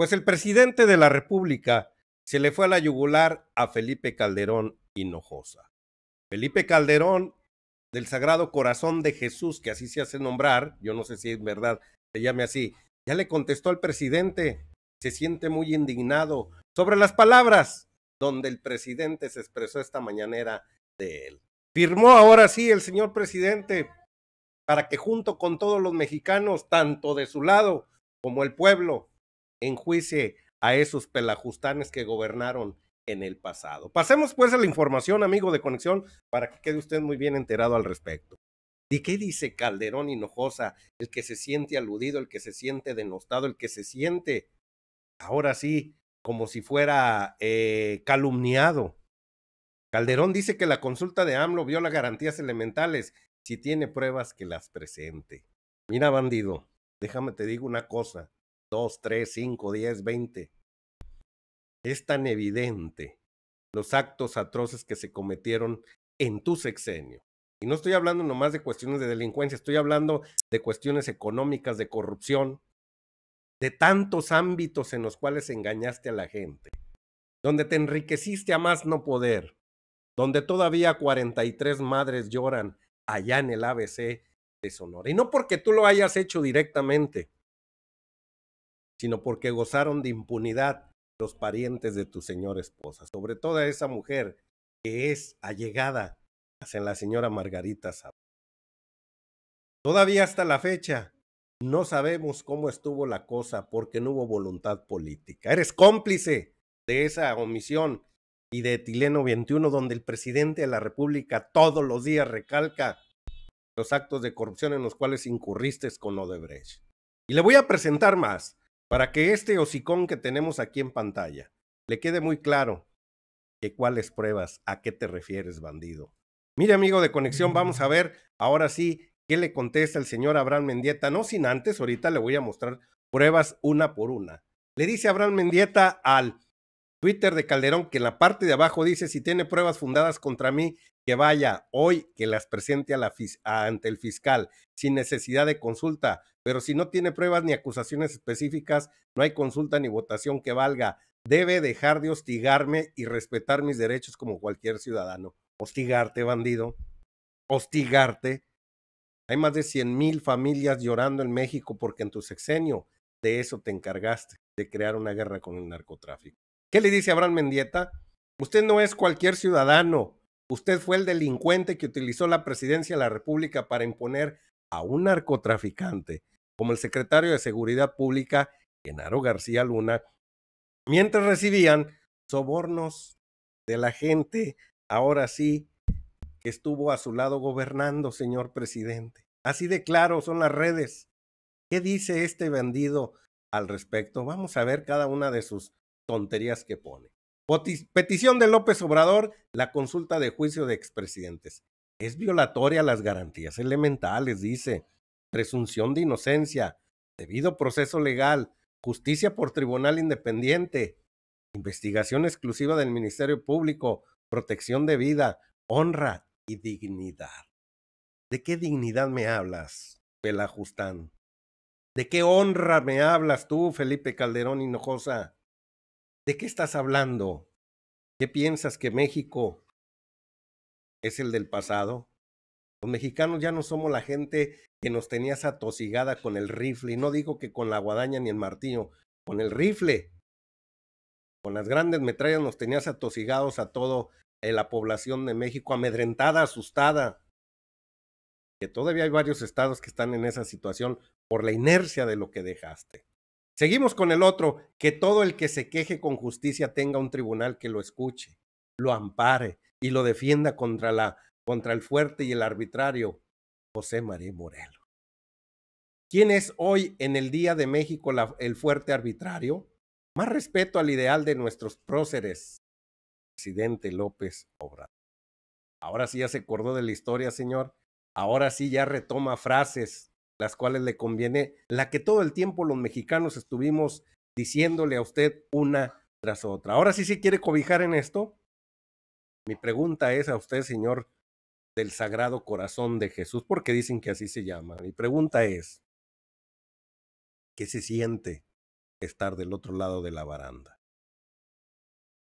Pues el presidente de la República se le fue a la yugular a Felipe Calderón Hinojosa. Felipe Calderón del Sagrado Corazón de Jesús, que así se hace nombrar, yo no sé si es verdad, se llame así, ya le contestó al presidente, se siente muy indignado sobre las palabras donde el presidente se expresó esta mañanera de él. Firmó ahora sí el señor presidente para que junto con todos los mexicanos, tanto de su lado como el pueblo, juicio a esos pelajustanes que gobernaron en el pasado. Pasemos pues a la información, amigo de Conexión, para que quede usted muy bien enterado al respecto. ¿Y qué dice Calderón Hinojosa, el que se siente aludido, el que se siente denostado, el que se siente, ahora sí, como si fuera eh, calumniado? Calderón dice que la consulta de AMLO viola garantías elementales si tiene pruebas que las presente. Mira, bandido, déjame te digo una cosa. 2, 3, 5, 10, 20. Es tan evidente los actos atroces que se cometieron en tu sexenio. Y no estoy hablando nomás de cuestiones de delincuencia, estoy hablando de cuestiones económicas, de corrupción, de tantos ámbitos en los cuales engañaste a la gente, donde te enriqueciste a más no poder, donde todavía 43 madres lloran allá en el ABC de Sonora. Y no porque tú lo hayas hecho directamente, sino porque gozaron de impunidad los parientes de tu señora esposa, sobre toda esa mujer que es allegada a la señora Margarita Todavía hasta la fecha no sabemos cómo estuvo la cosa porque no hubo voluntad política. Eres cómplice de esa omisión y de Etileno 21, donde el presidente de la República todos los días recalca los actos de corrupción en los cuales incurriste con Odebrecht. Y le voy a presentar más para que este hocicón que tenemos aquí en pantalla le quede muy claro que cuáles pruebas, a qué te refieres, bandido. Mire, amigo de conexión, vamos a ver ahora sí qué le contesta el señor Abraham Mendieta. No sin antes, ahorita le voy a mostrar pruebas una por una. Le dice Abraham Mendieta al Twitter de Calderón que en la parte de abajo dice si tiene pruebas fundadas contra mí, que vaya hoy, que las presente ante el fiscal sin necesidad de consulta pero si no tiene pruebas ni acusaciones específicas, no hay consulta ni votación que valga. Debe dejar de hostigarme y respetar mis derechos como cualquier ciudadano. Hostigarte, bandido. Hostigarte. Hay más de cien mil familias llorando en México porque en tu sexenio de eso te encargaste, de crear una guerra con el narcotráfico. ¿Qué le dice Abraham Mendieta? Usted no es cualquier ciudadano. Usted fue el delincuente que utilizó la presidencia de la República para imponer a un narcotraficante como el secretario de Seguridad Pública, Genaro García Luna, mientras recibían sobornos de la gente, ahora sí, que estuvo a su lado gobernando, señor presidente. Así de claro son las redes. ¿Qué dice este bandido al respecto? Vamos a ver cada una de sus tonterías que pone. Petición de López Obrador, la consulta de juicio de expresidentes es violatoria las garantías elementales, dice, presunción de inocencia, debido proceso legal, justicia por tribunal independiente, investigación exclusiva del Ministerio Público, protección de vida, honra y dignidad. ¿De qué dignidad me hablas, Pelajustán? ¿De qué honra me hablas tú, Felipe Calderón Hinojosa? ¿De qué estás hablando? ¿Qué piensas que México es el del pasado. Los mexicanos ya no somos la gente que nos tenías atosigada con el rifle, y no digo que con la guadaña ni el martillo, con el rifle. Con las grandes metrallas nos tenías atosigados a toda eh, la población de México, amedrentada, asustada. Que todavía hay varios estados que están en esa situación por la inercia de lo que dejaste. Seguimos con el otro, que todo el que se queje con justicia tenga un tribunal que lo escuche, lo ampare, y lo defienda contra, la, contra el fuerte y el arbitrario José María Morelos. ¿Quién es hoy en el Día de México el fuerte arbitrario? Más respeto al ideal de nuestros próceres, presidente López Obrador. Ahora sí ya se acordó de la historia, señor. Ahora sí ya retoma frases las cuales le conviene, la que todo el tiempo los mexicanos estuvimos diciéndole a usted una tras otra. Ahora sí se quiere cobijar en esto. Mi pregunta es a usted, Señor del Sagrado Corazón de Jesús, porque dicen que así se llama. Mi pregunta es, ¿qué se siente estar del otro lado de la baranda?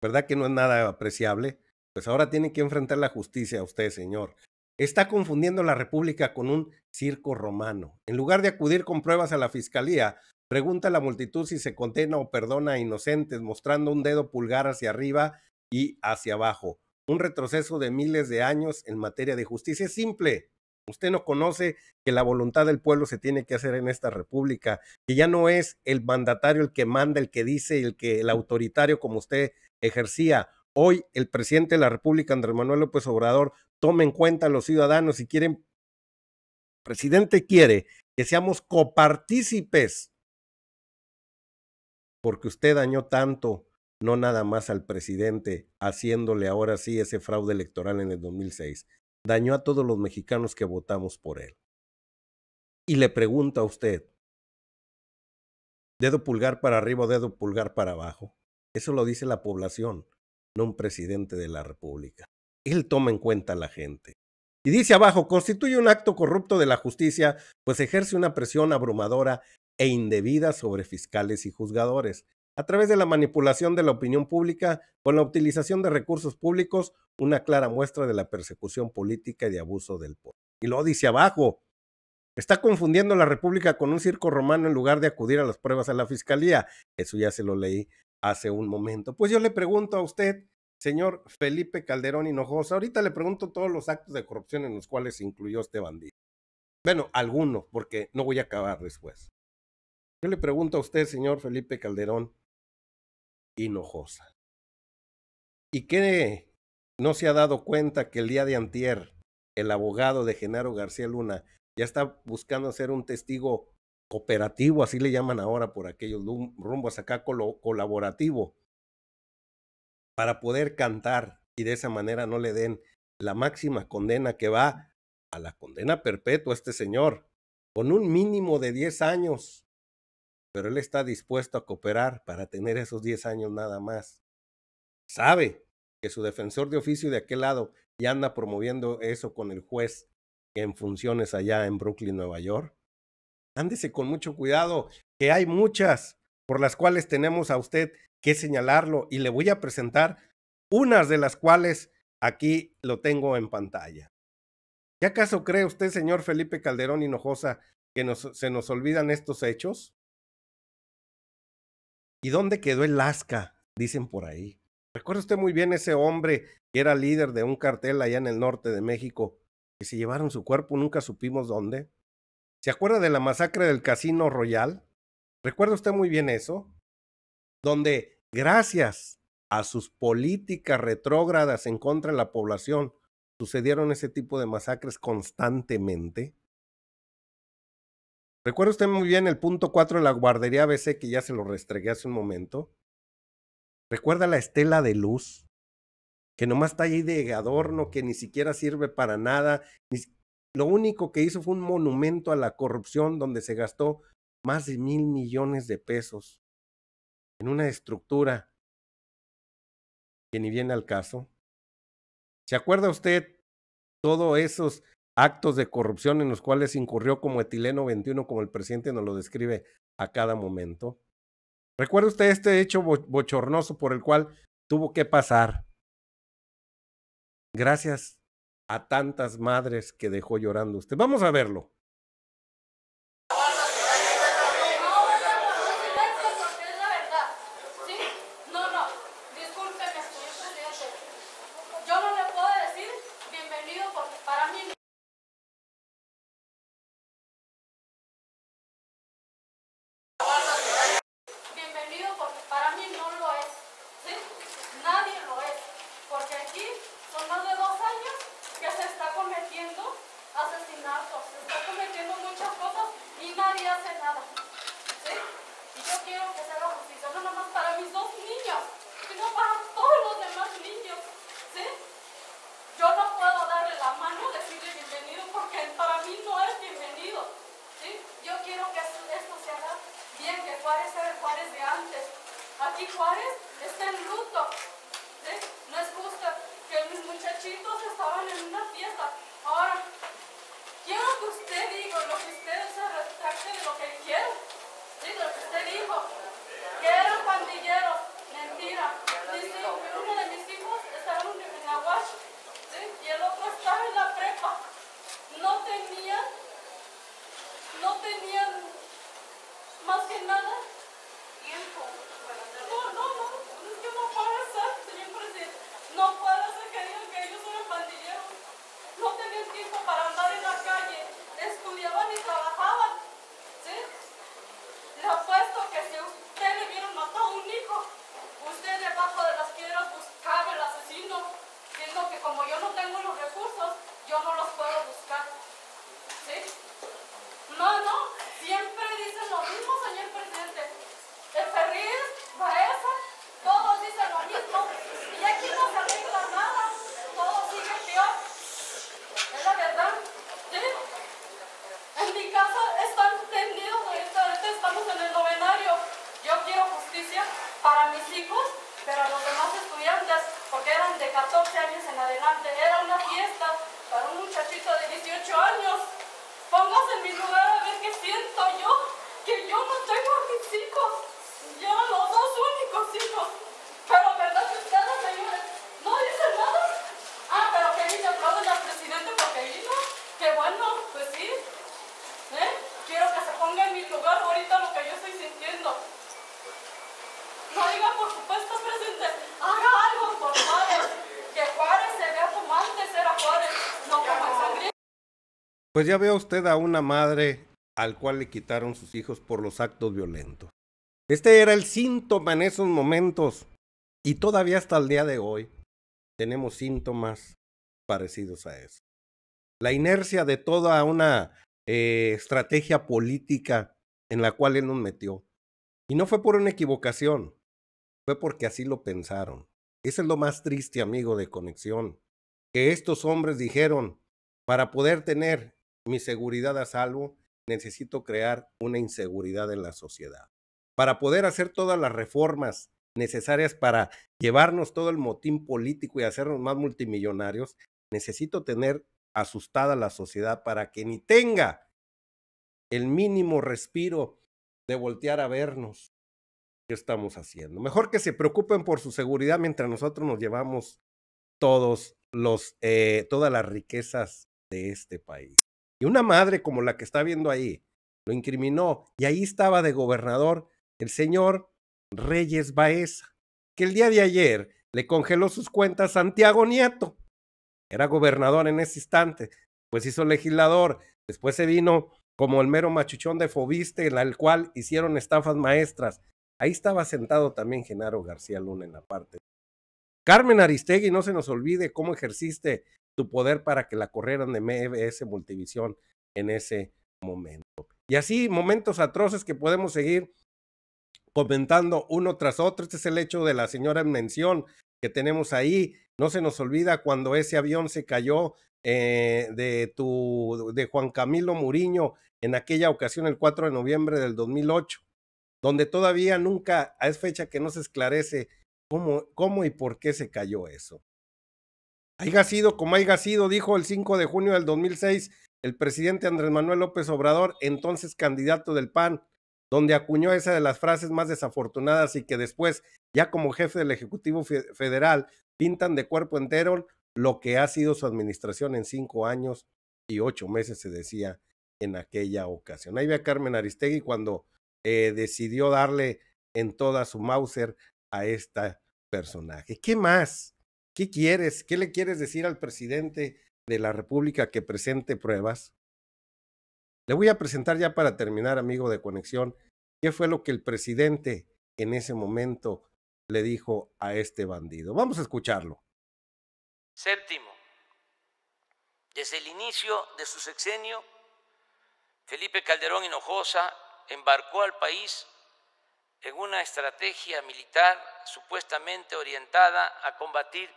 ¿Verdad que no es nada apreciable? Pues ahora tiene que enfrentar la justicia a usted, Señor. Está confundiendo la República con un circo romano. En lugar de acudir con pruebas a la Fiscalía, pregunta a la multitud si se condena o perdona a inocentes, mostrando un dedo pulgar hacia arriba y hacia abajo un retroceso de miles de años en materia de justicia. Es simple. Usted no conoce que la voluntad del pueblo se tiene que hacer en esta república, que ya no es el mandatario el que manda, el que dice, el que el autoritario como usted ejercía. Hoy el presidente de la República, Andrés Manuel López Obrador, toma en cuenta a los ciudadanos y quieren, el presidente quiere que seamos copartícipes, porque usted dañó tanto no nada más al presidente, haciéndole ahora sí ese fraude electoral en el 2006. Dañó a todos los mexicanos que votamos por él. Y le pregunta a usted, dedo pulgar para arriba o dedo pulgar para abajo. Eso lo dice la población, no un presidente de la República. Él toma en cuenta a la gente. Y dice abajo, constituye un acto corrupto de la justicia, pues ejerce una presión abrumadora e indebida sobre fiscales y juzgadores, a través de la manipulación de la opinión pública con la utilización de recursos públicos, una clara muestra de la persecución política y de abuso del poder. Y lo dice abajo. Está confundiendo la República con un circo romano en lugar de acudir a las pruebas a la fiscalía. Eso ya se lo leí hace un momento. Pues yo le pregunto a usted, señor Felipe Calderón Hinojosa, ahorita le pregunto todos los actos de corrupción en los cuales se incluyó este bandido. Bueno, algunos, porque no voy a acabar después. Yo le pregunto a usted, señor Felipe Calderón Hinojosa. ¿Y qué no se ha dado cuenta que el día de antier el abogado de Genaro García Luna ya está buscando hacer un testigo cooperativo, así le llaman ahora por aquellos rumbos acá colaborativo, para poder cantar y de esa manera no le den la máxima condena que va a la condena perpetua este señor, con un mínimo de 10 años pero él está dispuesto a cooperar para tener esos 10 años nada más. Sabe que su defensor de oficio de aquel lado ya anda promoviendo eso con el juez en funciones allá en Brooklyn, Nueva York. Ándese con mucho cuidado, que hay muchas por las cuales tenemos a usted que señalarlo y le voy a presentar unas de las cuales aquí lo tengo en pantalla. ¿Qué acaso cree usted, señor Felipe Calderón Hinojosa, que se nos olvidan estos hechos? ¿Y dónde quedó el ASCA? Dicen por ahí. Recuerda usted muy bien ese hombre que era líder de un cartel allá en el norte de México, que se llevaron su cuerpo, nunca supimos dónde. ¿Se acuerda de la masacre del Casino Royal? ¿Recuerda usted muy bien eso? Donde, gracias a sus políticas retrógradas en contra de la población, sucedieron ese tipo de masacres constantemente. Recuerda usted muy bien el punto 4 de la guardería ABC que ya se lo restregué hace un momento. Recuerda la estela de luz, que nomás está ahí de adorno, que ni siquiera sirve para nada. Lo único que hizo fue un monumento a la corrupción donde se gastó más de mil millones de pesos en una estructura que ni viene al caso. ¿Se acuerda usted todos esos actos de corrupción en los cuales incurrió como etileno 21, como el presidente nos lo describe a cada momento. Recuerda usted este hecho bochornoso por el cual tuvo que pasar. Gracias a tantas madres que dejó llorando usted. Vamos a verlo. quiero que se haga justicia, no nomás para No tenían, no tenían más que nada tiempo. No, no, no, no que no pasa, señor presidente. No puedo hacer que ellos eran pandilleros. No tenían tiempo para andar en la calle. Estudiaban y trabajaban. ¿Sí? Le apuesto que si usted le hubieran matado a un hijo, usted debajo de las piedras buscaba el asesino, siendo que como yo no tengo yo no los puedo buscar. ¿Sí? No, no, siempre dicen lo mismo, señor presidente. El Ferril, Baeza, todos dicen lo mismo. Y aquí no se arregla nada, todo sigue peor. Es la verdad. ¿Sí? En mi casa están tendidos, ahorita, estamos en el novenario. Yo quiero justicia para mis hijos, pero los demás estudiantes, porque eran de 14 años en adelante, era una fiesta, para un muchachito de 18 años. Póngase en mi lugar a ver qué siento yo, que yo no tengo a mis hijos. Yo los dos únicos hijos. Pero verdad que ustedes, señores, no dicen nada. Ah, pero que dice de al presidente porque vino. Qué bueno, pues sí. ¿Eh? Quiero que se ponga en mi lugar ahorita lo que yo estoy sintiendo. No diga, por supuesto. Pues ya vea usted a una madre al cual le quitaron sus hijos por los actos violentos. Este era el síntoma en esos momentos y todavía hasta el día de hoy tenemos síntomas parecidos a eso. La inercia de toda una eh, estrategia política en la cual él nos metió. Y no fue por una equivocación, fue porque así lo pensaron. Eso es lo más triste, amigo de Conexión, que estos hombres dijeron, para poder tener mi seguridad a salvo, necesito crear una inseguridad en la sociedad. Para poder hacer todas las reformas necesarias para llevarnos todo el motín político y hacernos más multimillonarios, necesito tener asustada la sociedad para que ni tenga el mínimo respiro de voltear a vernos qué estamos haciendo. Mejor que se preocupen por su seguridad mientras nosotros nos llevamos todos los, eh, todas las riquezas de este país. Y una madre como la que está viendo ahí lo incriminó. Y ahí estaba de gobernador el señor Reyes Baeza, que el día de ayer le congeló sus cuentas a Santiago Nieto. Era gobernador en ese instante, pues hizo legislador, después se vino como el mero machuchón de Fobiste, el cual hicieron estafas maestras. Ahí estaba sentado también Genaro García Luna en la parte. Carmen Aristegui, no se nos olvide cómo ejerciste tu poder para que la corrieran de MBS Multivisión en ese momento. Y así, momentos atroces que podemos seguir comentando uno tras otro. Este es el hecho de la señora en mención que tenemos ahí. No se nos olvida cuando ese avión se cayó eh, de, tu, de Juan Camilo Muriño en aquella ocasión, el 4 de noviembre del 2008, donde todavía nunca es fecha que no se esclarece cómo, cómo y por qué se cayó eso ha sido como haya sido, dijo el 5 de junio del 2006 el presidente Andrés Manuel López Obrador, entonces candidato del PAN, donde acuñó esa de las frases más desafortunadas y que después, ya como jefe del Ejecutivo Federal, pintan de cuerpo entero lo que ha sido su administración en cinco años y ocho meses, se decía en aquella ocasión. Ahí ve a Carmen Aristegui cuando eh, decidió darle en toda su Mauser a este personaje. ¿Qué más? ¿Qué quieres? ¿Qué le quieres decir al presidente de la República que presente pruebas? Le voy a presentar ya para terminar, amigo de conexión, qué fue lo que el presidente en ese momento le dijo a este bandido. Vamos a escucharlo. Séptimo, desde el inicio de su sexenio, Felipe Calderón Hinojosa embarcó al país en una estrategia militar supuestamente orientada a combatir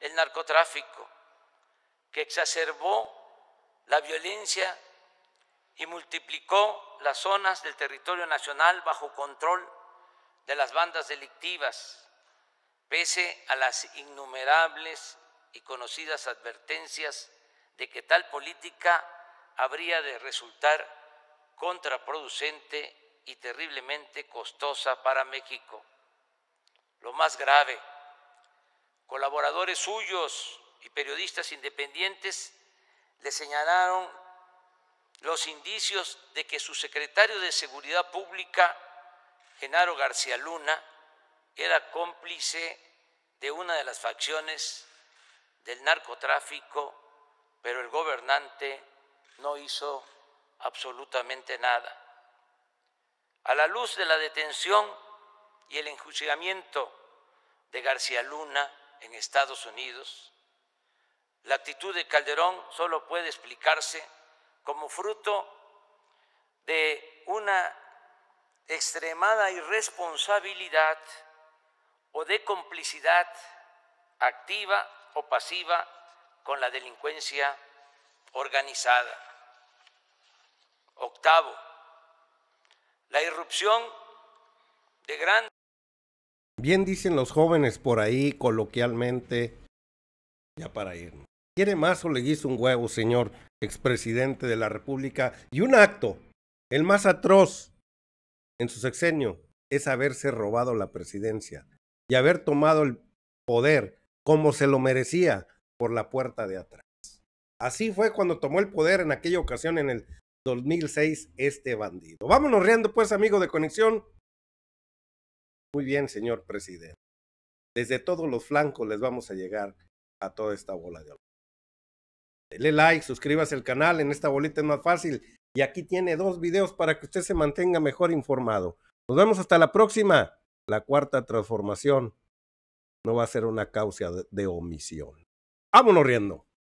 el narcotráfico, que exacerbó la violencia y multiplicó las zonas del territorio nacional bajo control de las bandas delictivas, pese a las innumerables y conocidas advertencias de que tal política habría de resultar contraproducente y terriblemente costosa para México. Lo más grave colaboradores suyos y periodistas independientes le señalaron los indicios de que su secretario de Seguridad Pública, Genaro García Luna, era cómplice de una de las facciones del narcotráfico, pero el gobernante no hizo absolutamente nada. A la luz de la detención y el enjuiciamiento de García Luna, en Estados Unidos, la actitud de Calderón solo puede explicarse como fruto de una extremada irresponsabilidad o de complicidad activa o pasiva con la delincuencia organizada. Octavo, la irrupción de grandes Bien dicen los jóvenes por ahí coloquialmente, ya para irnos. Quiere más o le hizo un huevo, señor expresidente de la República. Y un acto, el más atroz en su sexenio, es haberse robado la presidencia y haber tomado el poder como se lo merecía por la puerta de atrás. Así fue cuando tomó el poder en aquella ocasión en el 2006 este bandido. Vámonos riendo pues, amigo de Conexión. Muy bien, señor presidente. Desde todos los flancos les vamos a llegar a toda esta bola de Dele like, suscríbase al canal, en esta bolita es más fácil. Y aquí tiene dos videos para que usted se mantenga mejor informado. Nos vemos hasta la próxima. La cuarta transformación no va a ser una causa de omisión. Vámonos riendo.